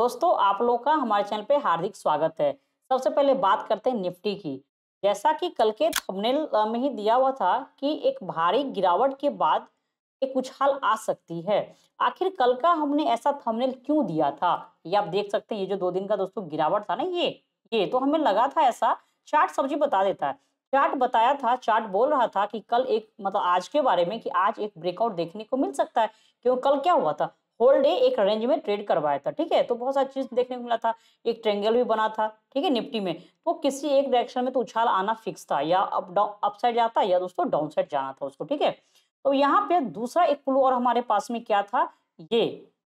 दोस्तों आप लोग का हमारे चैनल पे हार्दिक स्वागत है सबसे पहले बात करते हैं निफ्टी की जैसा कि कल के थंबनेल में ही दिया हुआ था कि एक भारी गिरावट के बाद एक उछाल आ सकती है आखिर कल का हमने ऐसा थंबनेल क्यों दिया था ये आप देख सकते हैं ये जो दो दिन का दोस्तों गिरावट था ना ये ये तो हमें लगा था ऐसा चार्ट सब्जी बता देता है चार्ट बताया था चार्ट बोल रहा था कि कल एक मतलब आज के बारे में कि आज एक ब्रेकआउट देखने को मिल सकता है क्यों कल क्या हुआ था होल डे एक रेंज में ट्रेड करवाया था ठीक है तो बहुत सारी चीज देखने को मिला था एक ट्रेंगल भी बना था ठीक है निफ्टी में तो किसी एक डायरेक्शन में तो उछाल आना फिक्स था या अप डाउन अपसाइड जाता या दोस्तों डाउन साइड जाना था उसको ठीक है तो यहाँ पे दूसरा एक क्लू और हमारे पास में क्या था ये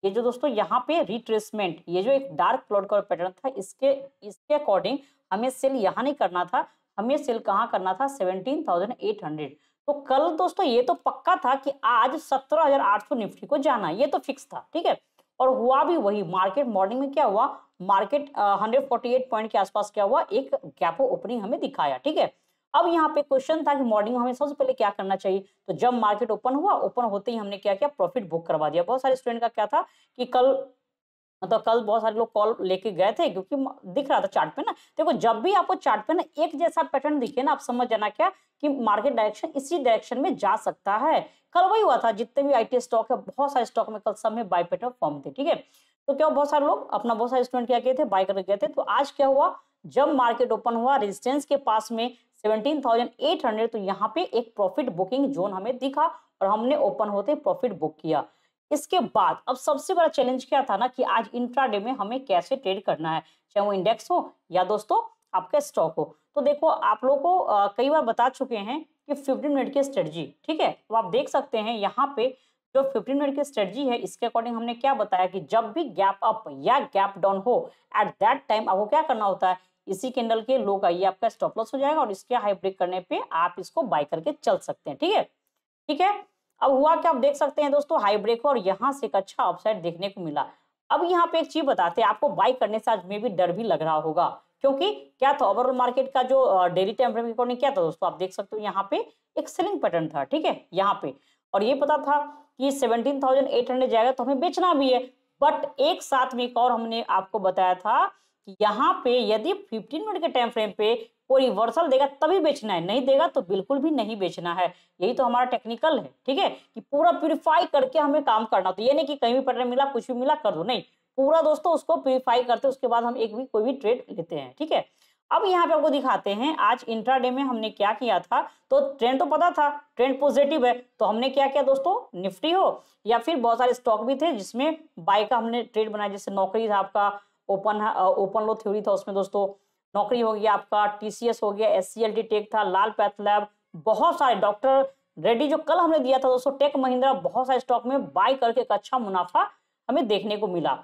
ये जो दोस्तों यहाँ पे रिट्रेसमेंट ये जो एक डार्क प्लॉट का पैटर्न था इसके इसके अकॉर्डिंग हमें सेल यहाँ नहीं करना था हमें सेल कहाँ करना था सेवनटीन थाउजेंड एट हंड्रेड तो कल दोस्तों ये तो पक्का था कि आज सत्रह हजार आठ सौ निफ्टी को जाना ये तो फिक्स था ठीक है और हुआ भी वही मार्केट मॉर्निंग में क्या हुआ market hundred forty eight point के आसपास क्या हुआ एक गैप ओपनिंग हमें दिखाया ठीक है अब यहाँ पे क्वेश्चन था कि मॉर्निंग में हमें सबसे पहले क्या करना चाहिए तो जब मार्केट ओपन हुआ ओपन होते ही हमने क्या किया प्रॉफिट बुक करवा दिया बहुत सारे स्टूडेंट का क्या था कि कल मतलब कल बहुत सारे लोग कॉल लेके गए थे क्योंकि दिख रहा था चार्ट पे ना देखो जब भी आपको चार्ट पे ना एक जैसा पैटर्न दिखे ना आप समझ जाना क्या कि मार्केट डायरेक्शन इसी डायरेक्शन में जा सकता है कल वही हुआ था जितने भी आईटी स्टॉक है बहुत सारे स्टॉक में कल सब में बाई पैटर्न फॉर्म थे ठीक है तो क्या बहुत सारे लोग अपना बहुत सारे स्टूडेंट क्या किए थे बाय करके गए थे तो आज क्या हुआ जब मार्केट ओपन हुआ रेजिस्टेंस के पास में हंड्रेड तो यहाँ पे एक प्रॉफिट बुकिंग जोन हमें दिखा और हमने ओपन होते प्रॉफिट बुक किया इसके बाद अब सबसे बड़ा चैलेंज क्या था ना कि आज इंट्राडे में हमें कैसे ट्रेड करना है चाहे वो इंडेक्स हो या दोस्तों आपका स्टॉक हो तो देखो आप लोगों को कई बार बता चुके हैं कि 15 मिनट की स्ट्रेटजी ठीक है तो आप देख सकते हैं यहाँ पे जो 15 मिनट की स्ट्रेटजी है इसके अकॉर्डिंग हमने क्या बताया कि जब भी गैप अप या गैप डाउन हो एट दैट टाइम आपको क्या करना होता है इसी कैंडल के लोग आइए आपका स्टॉप लॉस हो जाएगा और इसके हाई ब्रेक करने पे आप इसको बाय करके चल सकते हैं ठीक है ठीक है अब हुआ क्या आप देख सकते हैं दोस्तों हाई ब्रेक और यहाँ से एक अच्छा अपसाइड देखने को मिला अब यहाँ पे एक चीज बताते हैं आपको बाई करने से आज में भी डर भी लग रहा होगा क्योंकि क्या था ओवरऑल मार्केट का जो डेली टाइम फ्रेम अकॉर्डिंग क्या था दोस्तों आप देख सकते हो यहाँ पे एक सेलिंग पैटर्न था ठीक है यहाँ पे और ये पता था कि सेवनटीन थाउजेंड एट हंड्रेड जाएगा तो हमें बेचना भी है बट एक साथ में एक और हमने आपको बताया था कि यहाँ पे यदि फिफ्टीन मिनट के टाइम फ्रेम पे वो रिवर्सल देगा तभी बेचना है नहीं देगा तो बिल्कुल भी नहीं बेचना है यही तो हमारा टेक्निकल है ठीक है कि पूरा प्यूरिफाई करके हमें काम करना तो ये नहीं कि कहीं भी पटना मिला कुछ भी मिला कर दो नहीं पूरा दोस्तों उसको प्यूरिफाई करते उसके बाद हम एक भी कोई भी ट्रेड लेते हैं ठीक है अब यहाँ पे आपको दिखाते हैं आज इंट्रा में हमने क्या किया था तो ट्रेंड तो पता था ट्रेंड पॉजिटिव है तो हमने क्या किया दोस्तों निफ्टी हो या फिर बहुत सारे स्टॉक भी थे जिसमें बाय का हमने ट्रेड बनाया जैसे नौकरी था आपका ओपन ओपन लो थ्योरी था उसमें दोस्तों नौकरी हो गया आपका टीसीएस हो गया एस टेक था लाल पैथलैब बहुत सारे डॉक्टर रेड्डी जो कल हमने दिया था दोस्तों टेक महिंद्रा बहुत सारे स्टॉक में बाय करके एक अच्छा मुनाफा हमें देखने को मिला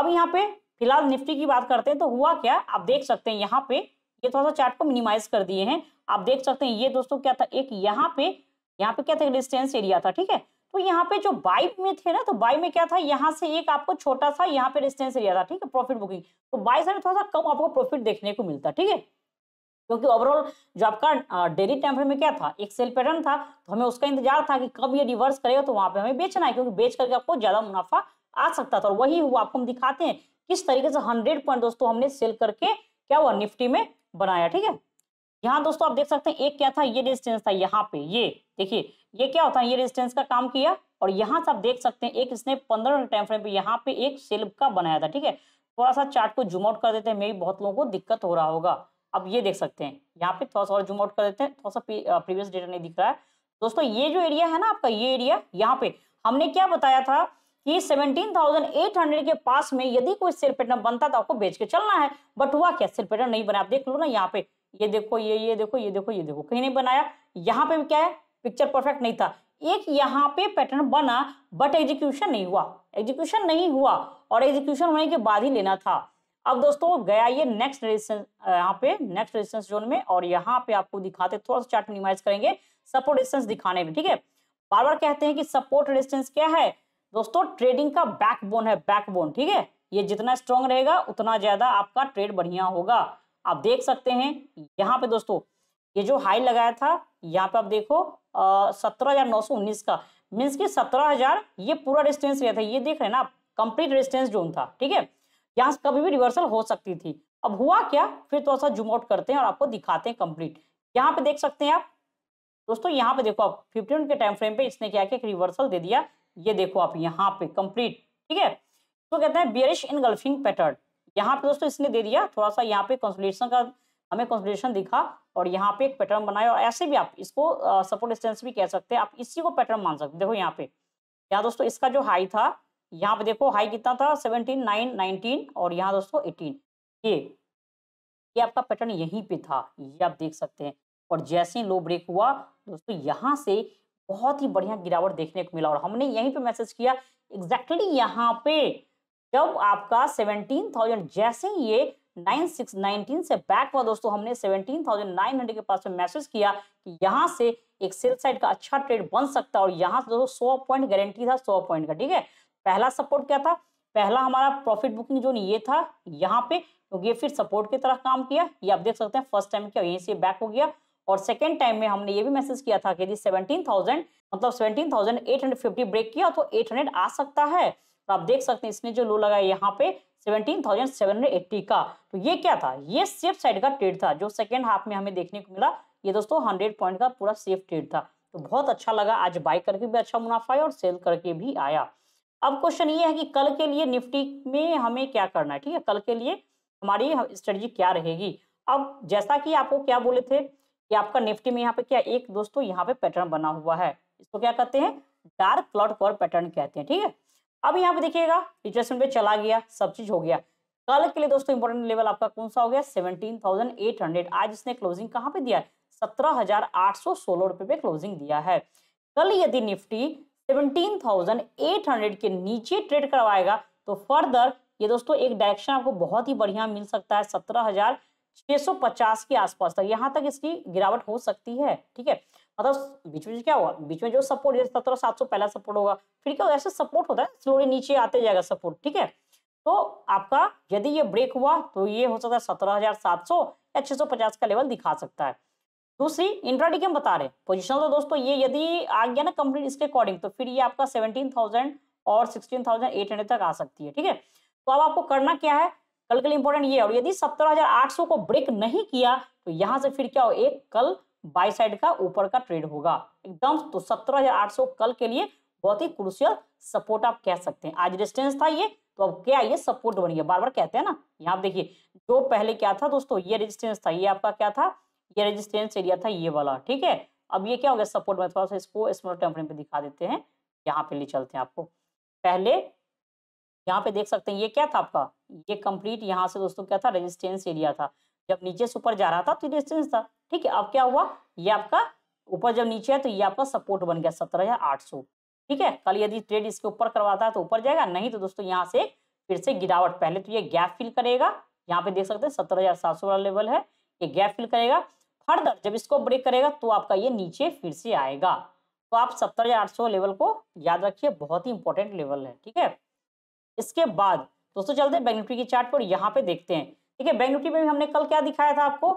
अब यहाँ पे फिलहाल निफ्टी की बात करते हैं तो हुआ क्या आप देख सकते हैं यहाँ पे ये थोड़ा सा चार्ट को मिनिमाइज कर दिए हैं आप देख सकते हैं ये दोस्तों क्या था एक यहाँ पे यहाँ पे क्या था डिस्टेंस एरिया था ठीक है तो यहाँ पे जो बाई में थे ना तो बाई में क्या था यहाँ से एक आपको छोटा सा यहाँ पे रेस्टेंस एरिया था ठीक है प्रॉफिट बुकिंग तो बाई साइड थोड़ा सा कम आपको प्रॉफिट देखने को मिलता ठीक है क्योंकि ओवरऑल जो आपका डेली टाइम फ्रेम में क्या था एक सेल पैटर्न था तो हमें उसका इंतजार था कि कब ये रिवर्स करेगा तो वहां पे हमें बेचना है क्योंकि बेच करके आपको ज्यादा मुनाफा आ सकता था और वही हुआ आपको हम दिखाते हैं किस तरीके से हंड्रेड पॉइंट दोस्तों हमने सेल करके क्या हुआ निफ्टी में बनाया ठीक है यहाँ दोस्तों आप देख सकते हैं एक क्या था ये डिस्टेंस था यहाँ पे ये देखिए ये क्या होता है ये रेजिस्टेंस का काम किया और यहाँ से आप देख सकते हैं एक इसने पंद्रह टाइम फ्रेम पे यहाँ पे एक सेल का बनाया था ठीक है थोड़ा सा चार्ट को जूम कर देते हैं मे भी बहुत लोगों को दिक्कत हो रहा होगा अब ये देख सकते हैं यहाँ पे थोड़ा सा और जूम कर देते हैं थोड़ा सा प्रीवियस डेटा नहीं दिख रहा है दोस्तों ये जो एरिया है ना आपका ये एरिया यहाँ पे हमने क्या बताया था कि 17,800 के पास में यदि कोई सेल पैटर्न बनता तो आपको बेच के चलना है बट हुआ क्या सेल पैटर्न नहीं बना आप देख लो ना यहाँ पे ये देखो ये ये देखो ये देखो ये देखो कहीं नहीं बनाया यहाँ पे भी क्या है पिक्चर परफेक्ट नहीं था एक यहाँ पे पैटर्न बना बट एग्जीक्यूशन नहीं हुआ एग्जीक्यूशन नहीं हुआ और एग्जीक्यूशन होने के बाद ही लेना था अब दोस्तों गया ये नेक्स्ट रेजिस्टेंस यहाँ पे नेक्स्ट रेजिस्टेंस जोन में और यहाँ पे आपको दिखाते थोड़ा सा चार्ट मिनिमाइज करेंगे सपोर्ट रेजिस्टेंस दिखाने में ठीक है बार बार कहते हैं कि सपोर्ट रेजिस्टेंस क्या है दोस्तों ट्रेडिंग का बैकबोन है बैकबोन ठीक है ये जितना स्ट्रांग रहेगा उतना ज्यादा आपका ट्रेड बढ़िया होगा आप देख सकते हैं यहाँ पे दोस्तों ये जो हाई लगाया था यहाँ पे आप देखो सत्रह हजार नौ सौ उन्नीस का मीन्स की सत्रह हजार ये पूरा डिस्टेंस लिया था ये देख रहे हैं ना कंप्लीट डिस्टेंस जोन था ठीक है यहाँ से कभी भी रिवर्सल हो सकती थी अब हुआ क्या फिर थोड़ा सा जूम आउट करते हैं और आपको दिखाते हैं कंप्लीट यहाँ पे देख सकते हैं आप दोस्तों यहाँ पे देखो आप फिफ्टी के टाइम फ्रेम पे इसने क्या किया रिवर्सल दे दिया ये देखो आप यहाँ पे कंप्लीट ठीक है तो कहते हैं बियरिश इनगल्फिंग पैटर्न यहाँ पे दोस्तों इसने दे दिया थोड़ा सा यहाँ पे कंसुलेशन का हमें कंसोलिडेशन दिखा और यहाँ पे एक पैटर्न बनाया और ऐसे भी आप इसको सपोर्ट डिस्टेंस भी कह सकते हैं आप इसी को पैटर्न मान सकते देखो यहाँ पे यहाँ दोस्तों इसका जो हाई था यहाँ पे देखो हाई कितना था सेवनटीन नाइन नाइनटीन और यहाँ दोस्तों एटीन ये ये आपका पैटर्न यहीं पे था ये आप देख सकते हैं और जैसे ही लो ब्रेक हुआ दोस्तों यहाँ से बहुत ही बढ़िया गिरावट देखने को मिला और हमने यहीं पे मैसेज किया एग्जैक्टली exactly यहाँ पे जब आपका सेवनटीन थाउजेंड जैसे ही ये 9619 से बैक हुआ दोस्तों हमने 17900 के पास में मैसेज किया कि यहाँ से एक सेल साइड का अच्छा ट्रेड बन सकता है और यहां से दोस्तों 100 पॉइंट गारंटी था 100 पॉइंट का ठीक है पहला सपोर्ट क्या था पहला हमारा प्रॉफिट बुकिंग जोन ये था यहाँ पे क्योंकि ये फिर सपोर्ट की तरह काम किया ये आप देख सकते हैं फर्स्ट टाइम क्या यहीं से बैक हो गया और सेकेंड टाइम में हमने ये भी मैसेज किया था कि यदि सेवनटीन मतलब सेवनटीन ब्रेक किया तो एट आ सकता है तो आप देख सकते हैं इसने जो लो लगाया यहाँ पे 17,780 का तो ये क्या था ये सेफ साइड का ट्रेड था जो सेकेंड हाफ में हमें देखने को मिला ये दोस्तों हंड्रेड पॉइंट का पूरा सेफ ट्रेड था तो बहुत अच्छा लगा आज बाई करके भी अच्छा मुनाफा है और सेल करके भी आया अब क्वेश्चन ये है कि कल के लिए निफ्टी में हमें क्या करना है ठीक है कल के लिए हमारी स्ट्रेटजी क्या रहेगी अब जैसा कि आपको क्या बोले थे कि आपका निफ्टी में यहाँ पे क्या एक दोस्तों यहाँ पे पैटर्न बना हुआ है इसको क्या कहते हैं डार्क क्लॉट पर पैटर्न कहते हैं ठीक है अब यहाँ पे देखिएगा रिट्रेसमेंट पे चला गया सब चीज हो गया कल के लिए दोस्तों इंपोर्टेंट लेवल आपका कौन सा हो गया सेवनटीन थाउजेंड एट हंड्रेड आज इसने क्लोजिंग कहाँ पे दिया है सत्रह हजार आठ सौ सोलह रुपए पे क्लोजिंग दिया है कल यदि Nifty seventeen thousand eight hundred के नीचे ट्रेड करवाएगा तो फर्दर ये दोस्तों एक डायरेक्शन आपको बहुत ही बढ़िया मिल सकता है सत्रह हजार छह सौ पचास के आसपास तक यहाँ तक इसकी गिरावट हो सकती है ठीक है मतलब बीच में क्या हुआ बीच में जो सपोर्ट जैसे सत्रह सात सौ पहला सपोर्ट होगा फिर क्या होगा ऐसे सपोर्ट होता है स्लोली नीचे आते जाएगा सपोर्ट ठीक है तो आपका यदि ये ब्रेक हुआ तो ये हो सकता है सत्रह हजार सात सौ या छह सौ पचास का लेवल दिखा सकता है दूसरी इंट्राडी हम बता रहे हैं पोजिशन तो दोस्तों ये यदि आ गया ना कंप्लीट इसके अकॉर्डिंग तो फिर ये आपका सेवनटीन थाउजेंड और सिक्सटीन थाउजेंड एट हंड्रेड तक आ सकती है ठीक है तो अब आपको करना क्या है कल के लिए इंपॉर्टेंट ये और यदि सत्रह हजार आठ सौ को ब्रेक नहीं किया तो यहाँ से फिर क्या हो एक कल बाई साइड का ऊपर का ट्रेड होगा एकदम तो 17,800 कल के लिए बहुत ही क्रुशियल सपोर्ट आप कह सकते हैं आज रेजिस्टेंस था ये तो अब क्या ये सपोर्ट बन गया बार बार कहते हैं ना यहाँ देखिए जो पहले क्या था दोस्तों ये रेजिस्टेंस था ये आपका क्या था ये रेजिस्टेंस एरिया था ये वाला ठीक है अब ये क्या हो गया सपोर्ट में थोड़ा सा इसको स्मॉल टाइम पे दिखा देते हैं यहाँ पे ले चलते हैं आपको पहले यहाँ पे देख सकते हैं ये क्या था आपका ये कंप्लीट यहाँ से दोस्तों क्या था रेजिस्टेंस एरिया था जब नीचे से ऊपर जा रहा था तो रेजिस्टेंस था ठीक है अब क्या हुआ ये आपका ऊपर जब नीचे है तो ये आपका सपोर्ट बन गया सत्रह ठीक है कल यदि ट्रेड इसके ऊपर करवाता है तो ऊपर जाएगा नहीं तो दोस्तों यहाँ से फिर से गिरावट पहले तो ये गैप फिल करेगा यहाँ पे देख सकते हैं सत्रह हजार सात सौ वाला लेवल है ये गैप फिल करेगा फर्दर जब इसको ब्रेक करेगा तो आपका ये नीचे फिर से आएगा तो आप सत्तर हजार आठ सौ लेवल को याद रखिए बहुत ही इंपॉर्टेंट लेवल है ठीक है इसके बाद दोस्तों चलते हैं बैंक निफ्टी की चार्ट पर यहाँ पे देखते हैं ठीक है बैंक निफ्टी में भी हमने कल क्या दिखाया था आपको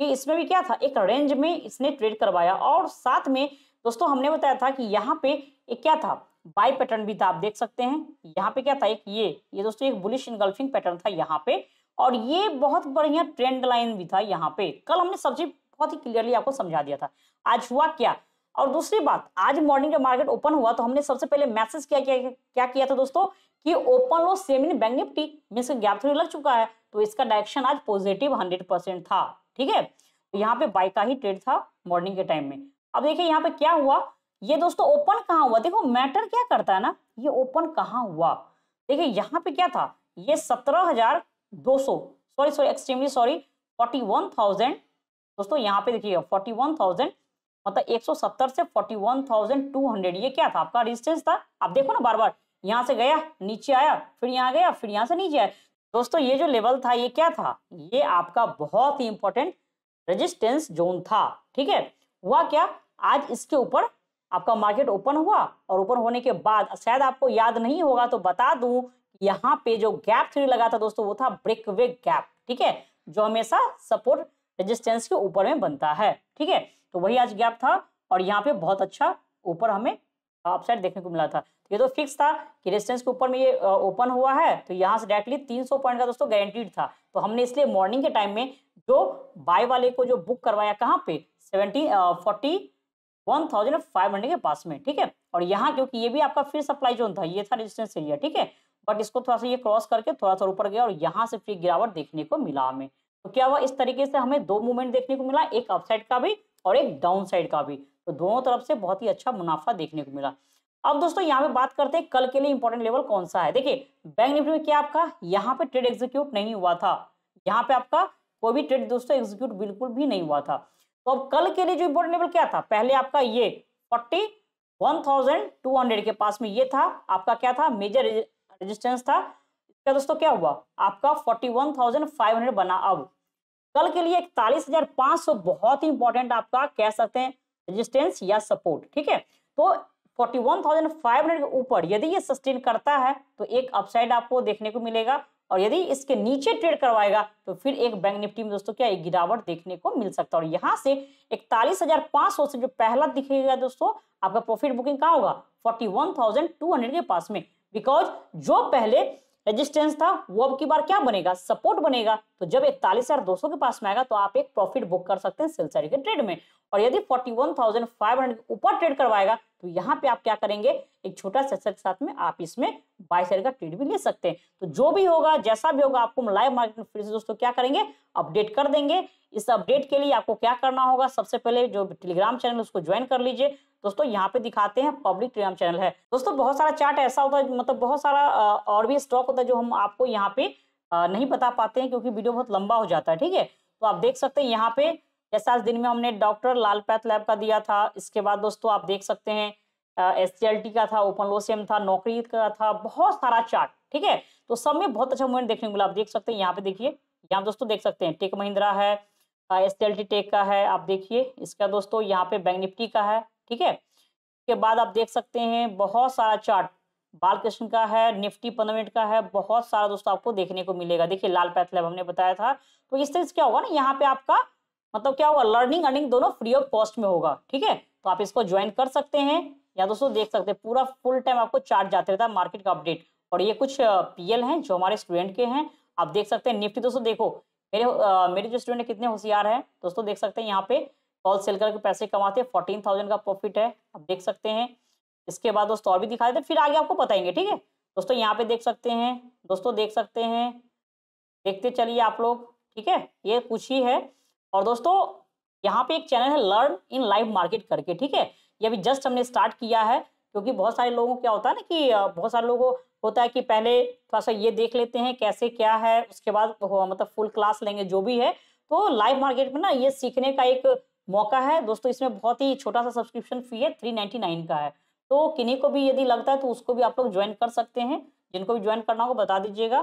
कि इसमें भी क्या था एक रेंज में इसने ट्रेड करवाया और साथ में दोस्तों हमने बताया था कि यहाँ पे एक क्या था बाई पैटर्न भी था आप देख सकते हैं यहाँ पे क्या था एक ये ये दोस्तों एक बुलिश इनगल्फिंग पैटर्न था यहाँ पे और ये बहुत बढ़िया ट्रेंड लाइन भी था यहाँ पे कल हमने सब चीज बहुत ही क्लियरली आपको समझा दिया था आज हुआ क्या और दूसरी बात आज मॉर्निंग जब मार्केट ओपन हुआ तो हमने सबसे पहले मैसेज क्या किया क्या किया था दोस्तों कि open low same in bank Nifty mean gap three लग चुका है तो इसका डायरेक्शन आज पॉजिटिव हंड्रेड परसेंट था ठीक है यहाँ पे बाई का ही ट्रेड था मॉर्निंग के टाइम में अब देखिए यहाँ पे क्या हुआ ये दोस्तों ओपन कहाँ हुआ देखो मैटर क्या करता है ना ये ओपन कहाँ हुआ देखिए यहाँ पे क्या था ये सत्रह हजार दो सौ sorry sorry extremely sorry forty one thousand दोस्तों यहाँ पे देखिएगा फोर्टी वन थाउजेंड मतलब एक सौ सत्तर से forty one thousand two hundred ये क्या था आपका रेजिस्टेंस था आप देखो ना बार बार यहाँ से गया नीचे आया फिर यहाँ गया फिर यहाँ से नीचे आया दोस्तों ये जो लेवल था ये क्या था ये आपका बहुत ही इंपॉर्टेंट रेजिस्टेंस जोन था ठीक है हुआ क्या आज इसके ऊपर आपका मार्केट ओपन हुआ और ओपन होने के बाद शायद आपको याद नहीं होगा तो बता दू यहाँ पे जो गैप थ्री लगा था दोस्तों वो था ब्रेक वे गैप ठीक है जो हमेशा सपोर्ट रेजिस्टेंस के ऊपर में बनता है ठीक है तो वही आज गैप था और यहाँ पे बहुत अच्छा ऊपर हमें अपसाइड देखने को मिला था तो ये तो फिक्स था कि रेजिस्टेंस के ऊपर में ये ओपन हुआ है तो यहाँ से डायरेक्टली 300 पॉइंट का दोस्तों गारंटीड था तो हमने इसलिए मॉर्निंग के टाइम में जो बाय वाले को जो बुक करवाया कहाँ पे seventy forty one thousand five hundred के पास में ठीक है और यहाँ क्योंकि ये भी आपका फिर सप्लाई जोन था ये था रेजिस्टेंस एरिया ठीक है बट इसको थोड़ा सा ये क्रॉस करके थोड़ा सा ऊपर गया और यहाँ से फिर गिरावट देखने को मिला हमें तो क्या हुआ इस तरीके से हमें दो मूवमेंट देखने को मिला एक अपसाइड का भी और एक डाउन साइड का भी तो दोनों तरफ से बहुत ही अच्छा मुनाफा देखने को मिला अब दोस्तों यहाँ पे बात करते हैं कल के लिए इंपॉर्टेंट लेवल कौन सा है देखिए बैंक निफ्टी में क्या आपका यहाँ पे ट्रेड एग्जीक्यूट नहीं हुआ था यहाँ पे आपका कोई भी ट्रेड दोस्तों एग्जीक्यूट बिल्कुल भी नहीं हुआ था तो अब कल के लिए जो इंपॉर्टेंट लेवल क्या था पहले आपका ये forty one thousand two hundred के पास में ये था आपका क्या था मेजर रेजिस्टेंस था इसका दोस्तों क्या हुआ आपका forty one thousand five hundred बना अब कल के लिए इकतालीस हजार पाँच सौ बहुत ही इंपॉर्टेंट आपका कह सकते हैं रेजिस्टेंस या सपोर्ट ठीक है तो 41,500 के ऊपर यदि ये सस्टेन करता है तो एक अपसाइड आपको देखने को मिलेगा और यदि इसके नीचे ट्रेड करवाएगा तो फिर एक बैंक निफ्टी में दोस्तों क्या एक गिरावट देखने को मिल सकता है और यहाँ से इकतालीस हजार पांच सौ से जो पहला दिखेगा दोस्तों आपका प्रॉफिट बुकिंग कहाँ होगा forty one thousand two hundred के पास में बिकॉज जो पहले रेजिस्टेंस था वो अब की बार क्या बनेगा सपोर्ट बनेगा तो जब इकतालीस हजार दो सौ के पास में आएगा तो आप एक प्रॉफिट बुक कर सकते हैं सेल के ट्रेड में और यदि forty one thousand five hundred ऊपर ट्रेड करवाएगा तो यहाँ पे आप क्या करेंगे एक छोटा सेक्शन के साथ में आप इसमें बाई सेल का ट्रेड भी ले सकते हैं तो जो भी होगा जैसा भी होगा आपको हम लाइव मार्केट में फिर से दोस्तों क्या करेंगे अपडेट कर देंगे इस अपडेट के लिए आपको क्या करना होगा सबसे पहले जो टेलीग्राम चैनल उसको ज्वाइन कर लीजिए दोस्तों यहाँ पे दिखाते हैं पब्लिक टेलीग्राम चैनल है दोस्तों बहुत सारा चार्ट ऐसा होता है मतलब बहुत सारा और भी स्टॉक होता है जो हम आपको यहाँ पे नहीं बता पाते हैं क्योंकि वीडियो बहुत लंबा हो जाता है ठीक है तो आप देख सकते हैं यहाँ पे जैसा आज दिन में हमने डॉक्टर लाल पैथ लैब का दिया था इसके बाद दोस्तों आप देख सकते हैं एस का था ओपन लोसेम था नौकरी का था बहुत सारा चार्ट ठीक है तो सब में बहुत अच्छा मूवमेंट देखने को मिला आप देख सकते हैं यहाँ पे देखिए यहाँ दोस्तों देख सकते हैं टेक महिंद्रा है एस टेक का है आप देखिए इसका दोस्तों यहाँ पे बैंक निफ्टी का है ठीक है उसके बाद आप देख सकते हैं बहुत सारा चार्ट बालकृष्ण का है निफ्टी पंद्रह मिनट का है बहुत सारा दोस्तों आपको देखने को मिलेगा देखिए लाल पैथलैब हमने बताया था तो इस तरह से क्या होगा ना यहाँ पे आपका मतलब क्या होगा लर्निंग अर्निंग दोनों फ्री ऑफ कॉस्ट में होगा ठीक है तो आप इसको ज्वाइन कर सकते हैं या दोस्तों देख सकते हैं पूरा फुल टाइम आपको चार्ट जाते रहता है मार्केट का अपडेट और ये कुछ पीएल हैं जो हमारे स्टूडेंट के हैं आप देख सकते हैं निफ्टी दोस्तों देखो मेरे आ, मेरे जो स्टूडेंट कितने होशियार हैं दोस्तों देख सकते हैं यहाँ पे कॉल सेल करके पैसे कमाते हैं फोर्टीन थाउजेंड का प्रॉफिट है आप देख सकते हैं इसके बाद दोस्तों और भी दिखा देते फिर आगे आपको बताएंगे ठीक है दोस्तों यहाँ पे देख सकते हैं दोस्तों देख सकते हैं देखते चलिए आप लोग ठीक है ये कुछ ही है और दोस्तों यहाँ पे एक चैनल है लर्न इन लाइव मार्केट करके ठीक है ये अभी जस्ट हमने स्टार्ट किया है क्योंकि बहुत सारे लोगों को क्या होता है ना कि बहुत सारे लोगों होता है कि पहले थोड़ा सा ये देख लेते हैं कैसे क्या है उसके बाद मतलब फुल क्लास लेंगे जो भी है तो लाइव मार्केट में ना ये सीखने का एक मौका है दोस्तों इसमें बहुत ही छोटा सा सब्सक्रिप्शन फी है थ्री नाइन का है तो किन्हीं को भी यदि लगता है तो उसको भी आप लोग ज्वाइन कर सकते हैं जिनको भी ज्वाइन करना हो बता दीजिएगा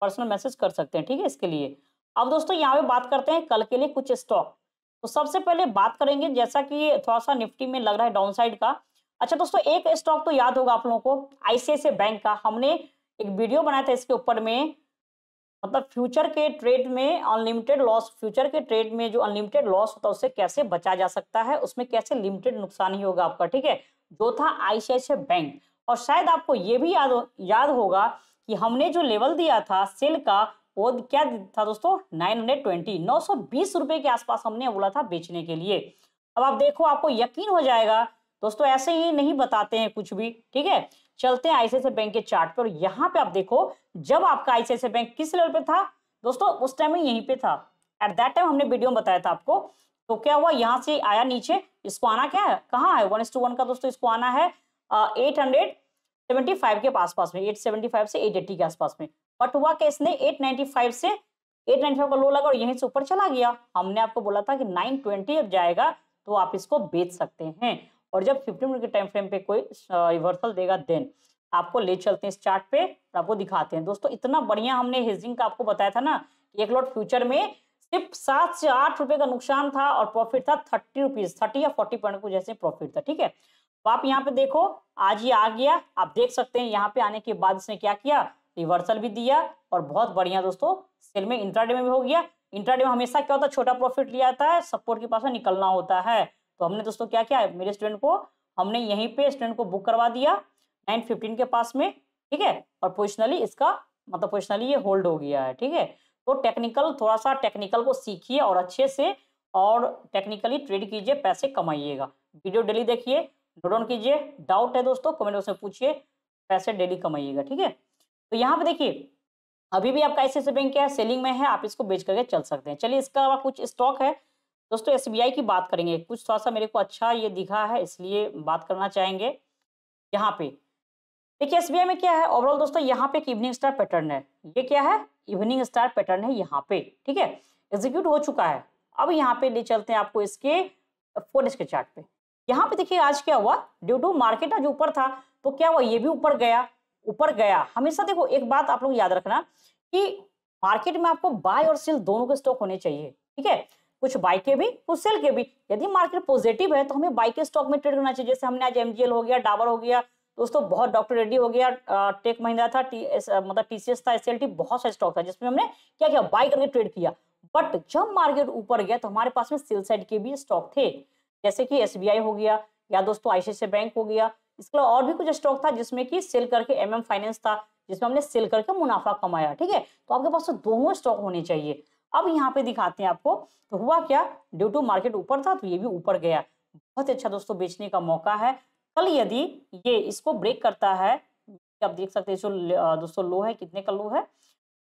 पर्सनल मैसेज कर सकते हैं ठीक है इसके लिए अब दोस्तों यहाँ पे बात करते हैं कल के लिए कुछ स्टॉक तो सबसे पहले बात करेंगे जैसा कि थोड़ा सा निफ्टी में लग रहा है डाउनसाइड का अच्छा दोस्तों एक स्टॉक तो याद होगा आप लोगों को आईसीआईसी बैंक का हमने एक वीडियो बनाया था इसके ऊपर में मतलब फ्यूचर के ट्रेड में अनलिमिटेड लॉस फ्यूचर के ट्रेड में जो अनलिमिटेड लॉस होता है उससे कैसे बचा जा सकता है उसमें कैसे लिमिटेड नुकसान ही होगा आपका ठीक है जो था आईसीआई बैंक और शायद आपको ये भी याद याद होगा कि हमने जो लेवल दिया था सेल का वो क्या था दोस्तों सौ बीस रुपए के आसपास हमने बोला था बेचने के लिए अब आप देखो आपको यकीन हो जाएगा दोस्तों ऐसे ही नहीं बताते हैं कुछ भी ठीक है चलते हैं आईसीआई बैंक के चार्ट पर यहाँ पे आप देखो जब आपका आईसीआई बैंक किस लेवल पे था दोस्तों उस टाइम में यहीं पे था एट दैट टाइम हमने वीडियो में बताया था आपको तो क्या हुआ यहाँ से आया नीचे इसको आना क्या है कहाँ है वन एस टू वन का दोस्तों इसको आना है एट हंड्रेड सेवेंटी फाइव के पास पास में एट सेवेंटी फाइव से एट एट्टी के आसपास में बट हुआ कि इसने एट नाइन्टी फाइव से एट नाइन्टी फाइव का लो लगा और यहीं से ऊपर चला गया हमने आपको बोला था कि नाइन ट्वेंटी अब जाएगा तो आप इसको बेच सकते हैं और जब फिफ्टी मिनट के टाइम फ्रेम पे कोई रिवर्सल देगा देन आपको ले चलते हैं इस चार्ट पे और आपको दिखाते हैं दोस्तों इतना बढ़िया हमने हेजिंग का आपको बताया था ना कि एक लॉट फ्यूचर में सिर्फ सात से आठ रुपए का नुकसान था और प्रॉफिट था थर्टी रुपीज थर्टी या फोर्टी पॉइंट को जैसे प्रॉफिट था ठीक है तो आप यहाँ पे देखो आज ये आ गया आप देख सकते हैं यहाँ पे आने के बाद इसने क्या किया रिवर्सल भी दिया और बहुत बढ़िया दोस्तों सेल में इंट्राडे में भी हो गया इंट्राडे में हमेशा क्या होता है छोटा प्रॉफिट लिया जाता है सपोर्ट के पास में निकलना होता है तो हमने दोस्तों क्या किया मेरे स्टूडेंट को हमने यहीं पे स्टूडेंट को बुक करवा दिया नाइन फिफ्टीन के पास में ठीक है और पोजिशनली इसका मतलब पोजिशनली ये होल्ड हो गया है ठीक है तो टेक्निकल थोड़ा सा टेक्निकल को सीखिए और अच्छे से और टेक्निकली ट्रेड कीजिए पैसे कमाइएगा वीडियो डेली देखिए नोट कीजिए डाउट है दोस्तों कमेंट बॉक्स में पूछिए पैसे डेली कमाइएगा ठीक है तो यहाँ पे देखिए अभी भी आपका ऐसे बैंक क्या है सेलिंग में है आप इसको बेच करके चल सकते हैं चलिए इसका अलावा कुछ स्टॉक है दोस्तों एस की बात करेंगे कुछ थोड़ा सा मेरे को अच्छा ये दिखा है इसलिए बात करना चाहेंगे यहाँ पे देखिए एस में क्या है ओवरऑल दोस्तों यहाँ पे एक इवनिंग स्टार पैटर्न है ये क्या है इवनिंग स्टार पैटर्न है यहाँ पे ठीक है एग्जीक्यूट हो चुका है अब यहाँ पे ले चलते हैं आपको इसके फोर के चार्ट पे यहाँ पे देखिए आज क्या हुआ ड्यू टू मार्केट आज ऊपर था तो क्या हुआ ये भी ऊपर गया ऊपर गया हमेशा देखो एक बात आप लोग याद रखना कि मार्केट में आपको बाय और सेल दोनों के स्टॉक होने चाहिए ठीक है कुछ बाय के भी कुछ सेल के भी यदि मार्केट पॉजिटिव है तो हमें बाय के स्टॉक में ट्रेड करना चाहिए जैसे हमने आज एमजीएल हो गया डाबर हो गया दोस्तों बहुत डॉक्टर रेड्डी हो गया टेक महिंद्रा था टी एस मतलब टीसीएस था एसएलटी बहुत सारे स्टॉक था जिसमें हमने क्या किया बाई करके ट्रेड किया बट जब मार्केट ऊपर गया तो हमारे पास में सेल साइड के भी स्टॉक थे जैसे कि एस हो गया या दोस्तों आईसीआईसीआई बैंक हो गया इसके अलावा और भी कुछ स्टॉक था जिसमें कि सेल करके एम फाइनेंस था जिसमें हमने सेल करके मुनाफा कमाया ठीक है तो आपके पास तो दोनों स्टॉक होने चाहिए अब यहाँ पे दिखाते हैं आपको तो हुआ क्या ड्यू टू मार्केट ऊपर था तो ये भी ऊपर गया बहुत अच्छा दोस्तों बेचने का मौका है कल यदि ये इसको ब्रेक करता है आप देख सकते हैं जो दोस्तों लो है कितने का लो है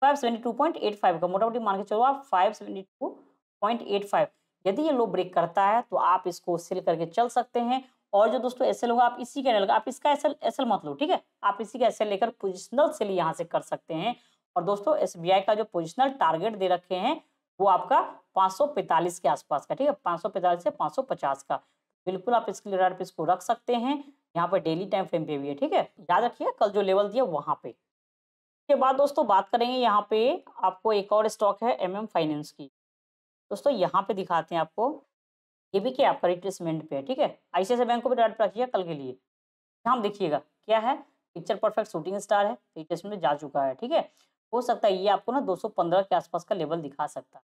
572.85 का मोटा मोटी मान के चलो आप 572.85 यदि ये लो ब्रेक करता है तो आप इसको सेल करके चल सकते हैं और जो दोस्तों एस होगा आप इसी का आप इसका एस एल मत लो ठीक है आप इसी का एस लेकर पोजिशनल सेल यहाँ से कर सकते हैं और दोस्तों एस का जो पोजिशनल टारगेट दे रखे हैं वो आपका 545 के आसपास का ठीक है 545 से 550 का बिल्कुल आप इसके लिए पे इसको रख सकते हैं यहाँ पर डेली टाइम फ्रेम पे भी है ठीक है याद रखिए कल जो लेवल दिया वहाँ पे उसके बाद दोस्तों बात करेंगे यहाँ पे आपको एक और स्टॉक है एम एम फाइनेंस की दोस्तों यहाँ पे दिखाते हैं आपको ये भी क्या आपका रिट्रेसमेंट पे है ठीक है आईसीआईसी बैंक को भी रेड रखिएगा कल के लिए यहाँ देखिएगा क्या है पिक्चर परफेक्ट शूटिंग स्टार है रिट्रेसमेंट जा चुका है ठीक है हो सकता है ये आपको ना 215 के आसपास का लेवल दिखा सकता है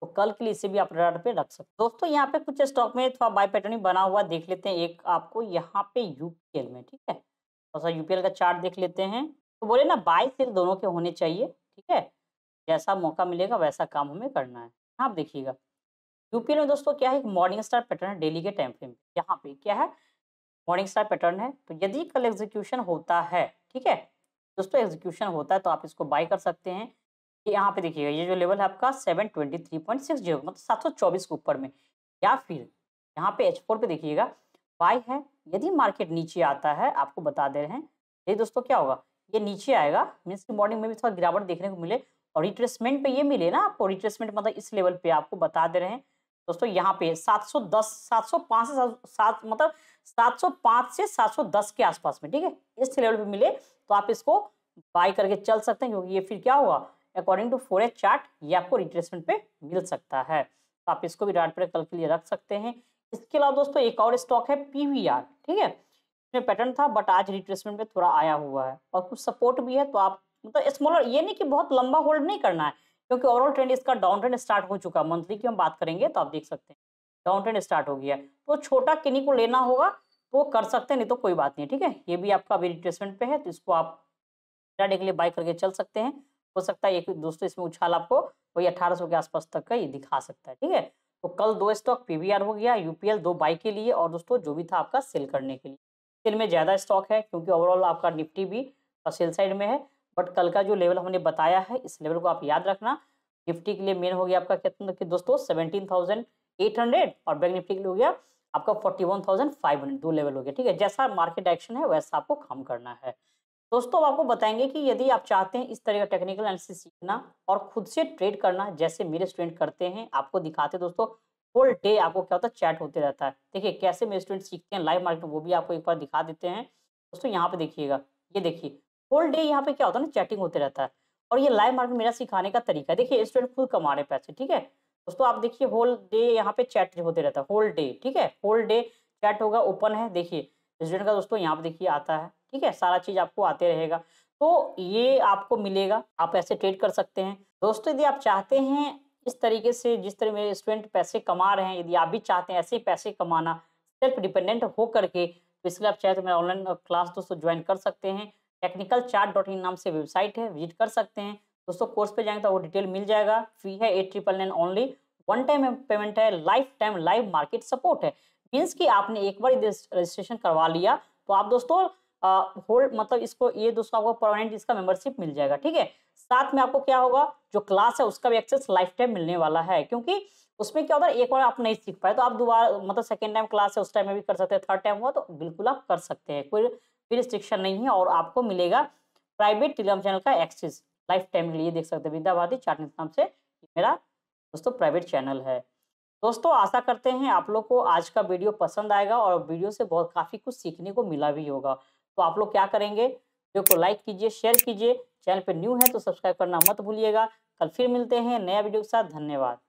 तो कल के लिए इसे भी आप रडार पे रख सकते हो दोस्तों यहाँ पे कुछ स्टॉक में थोड़ा बाय भी बना हुआ देख लेते हैं एक आपको यहाँ पे यूपीएल में ठीक है थोड़ा सा यूपीएल का चार्ट देख लेते हैं तो बोले ना बाई सेल दोनों के होने चाहिए ठीक है जैसा मौका मिलेगा वैसा काम हमें करना है आप देखिएगा यूपीएल में दोस्तों क्या है मॉर्निंग स्टार पैटर्न है डेली के टाइम फ्रेम यहाँ पे क्या है मॉर्निंग स्टार पैटर्न है तो यदि कल एग्जीक्यूशन होता है ठीक है दोस्तों एग्जीक्यूशन होता है तो आप इसको बाय कर सकते हैं यहाँ पे देखिएगा ये जो लेवल है आपका seven twenty three point six zero मतलब सात सौ चौबीस के ऊपर में या फिर यहाँ पे एच फोर पे देखिएगा बाई है यदि मार्केट नीचे आता है आपको बता दे रहे हैं ये दोस्तों क्या होगा ये नीचे आएगा मीन्स की मॉर्निंग में भी थोड़ा गिरावट देखने को मिले और रिट्रेसमेंट पे ये मिले ना आपको रिट्रेसमेंट मतलब इस लेवल पे आपको बता दे रहे हैं दोस्तों यहाँ पे 710 पांच से सात मतलब 705 से 710 के आसपास में ठीक है इस लेवल पे मिले तो आप इसको बाय करके चल सकते हैं क्योंकि ये फिर क्या होगा अकॉर्डिंग टू फोर चार्ट ये आपको रिट्रेसमेंट पे मिल सकता है तो आप इसको भी पर कल के लिए रख सकते हैं इसके अलावा दोस्तों एक और स्टॉक है पी ठीक है इसमें पैटर्न था बट आज रिट्रेसमेंट पे थोड़ा आया हुआ है और कुछ सपोर्ट भी है तो आप मतलब स्मॉलर ये नहीं कि बहुत लंबा होल्ड नहीं करना है क्योंकि ओवरऑल ट्रेंड इसका डाउन ट्रेंड स्टार्ट हो चुका है मंथली की हम बात करेंगे तो आप देख सकते हैं डाउन ट्रेंड स्टार्ट हो गया तो छोटा किन्नी को लेना होगा तो कर सकते हैं नहीं तो कोई बात नहीं ठीक है ये भी आपका अभी रिट्रेसमेंट पे है तो इसको आप डेली के लिए बाय करके चल सकते हैं हो सकता है दोस्तों इसमें उछाल आपको वही अठारह के आसपास तक का ये दिखा सकता है ठीक है तो कल दो स्टॉक पीवीआर हो गया यूपीएल दो बाई के लिए और दोस्तों जो भी था आपका सेल करने के लिए सेल में ज़्यादा स्टॉक है क्योंकि ओवरऑल आपका निफ्टी भी सेल साइड में है बट कल का जो लेवल हमने बताया है इस लेवल को आप याद रखना निफ्टी के लिए मेन हो गया आपका कितना दोस्तों सेवेंटीन थाउजेंड एट हंड्रेड और बैंक निफ्टी के लिए हो गया आपका forty one thousand five hundred दो लेवल हो गया ठीक है जैसा मार्केट एक्शन है वैसा आपको काम करना है दोस्तों आपको बताएंगे कि यदि आप चाहते हैं इस तरह का टेक्निकल एनालिसिस सीखना और खुद से ट्रेड करना जैसे मेरे स्टूडेंट करते हैं आपको दिखाते हैं दोस्तों होल डे आपको क्या होता है चैट होते रहता है देखिए कैसे मेरे स्टूडेंट सीखते हैं लाइव मार्केट में वो भी आपको एक बार दिखा देते हैं दोस्तों यहाँ पे देखिएगा ये देखिए होल डे यहाँ पे क्या होता है ना चैटिंग होते रहता है और ये लाइव मार्केट मेरा सिखाने का तरीका है देखिए स्टूडेंट खुद कमा रहे पैसे ठीक है दोस्तों आप देखिए होल डे यहाँ पे चैट होते रहता है होल डे ठीक है होल डे चैट होगा ओपन है देखिए स्टूडेंट का दोस्तों यहाँ पे देखिए आता है ठीक है सारा चीज़ आपको आते रहेगा तो ये आपको मिलेगा आप ऐसे ट्रेड कर सकते हैं दोस्तों यदि आप चाहते हैं इस तरीके से जिस तरह मेरे स्टूडेंट पैसे कमा रहे हैं यदि आप भी चाहते हैं ऐसे ही पैसे कमाना सेल्फ डिपेंडेंट हो करके तो इसलिए आप चाहे तो मेरा ऑनलाइन क्लास दोस्तों ज्वाइन कर सकते हैं टेक्निकल चार्ट डॉट इन नाम से वेबसाइट है विजिट कर सकते हैं दोस्तों कोर्स पे जाएंगे तो वो डिटेल मिल जाएगा फी है eight triple nine only one time payment है life time live market support है मीन्स कि आपने एक बार रजिस्ट्रेशन करवा लिया तो आप दोस्तों होल्ड मतलब इसको ये दोस्तों आपको परमानेंट इसका मेंबरशिप मिल जाएगा ठीक है साथ में आपको क्या होगा जो क्लास है उसका भी एक्सेस लाइफ टाइम मिलने वाला है क्योंकि उसमें क्या होता है एक बार आप नहीं सीख पाए तो आप दोबारा मतलब सेकेंड टाइम क्लास है उस टाइम में भी कर सकते हैं थर्ड टाइम हुआ तो बिल्कुल आप कर सकते हैं कोई भी रिस्ट्रिक्शन नहीं है और आपको मिलेगा प्राइवेट टेलीग्राम चैनल का एक्सेस लाइफ टाइम के लिए देख सकते हैं विद्याभारती चार्ट नाम से मेरा दोस्तों प्राइवेट चैनल है दोस्तों आशा करते हैं आप लोग को आज का वीडियो पसंद आएगा और वीडियो से बहुत काफ़ी कुछ सीखने को मिला भी होगा तो आप लोग क्या करेंगे वीडियो को लाइक कीजिए शेयर कीजिए चैनल पर न्यू है तो सब्सक्राइब करना मत भूलिएगा कल फिर मिलते हैं नया वीडियो के साथ धन्यवाद